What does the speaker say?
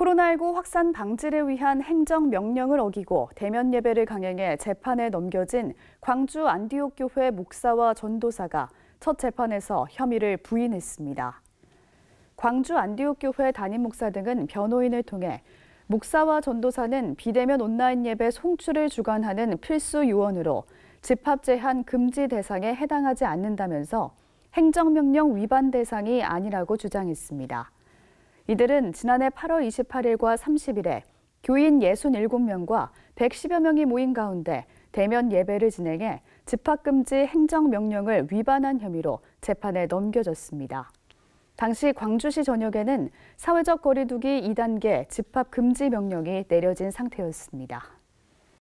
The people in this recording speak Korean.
코로나19 확산 방지를 위한 행정 명령을 어기고 대면 예배를 강행해 재판에 넘겨진 광주 안디옥 교회 목사와 전도사가 첫 재판에서 혐의를 부인했습니다. 광주 안디옥 교회 담임 목사 등은 변호인을 통해 목사와 전도사는 비대면 온라인 예배 송출을 주관하는 필수 요원으로 집합 제한 금지 대상에 해당하지 않는다면서 행정명령 위반 대상이 아니라고 주장했습니다. 이들은 지난해 8월 28일과 30일에 교인 67명과 110여 명이 모인 가운데 대면 예배를 진행해 집합금지 행정명령을 위반한 혐의로 재판에 넘겨졌습니다. 당시 광주시 전역에는 사회적 거리두기 2단계 집합금지 명령이 내려진 상태였습니다.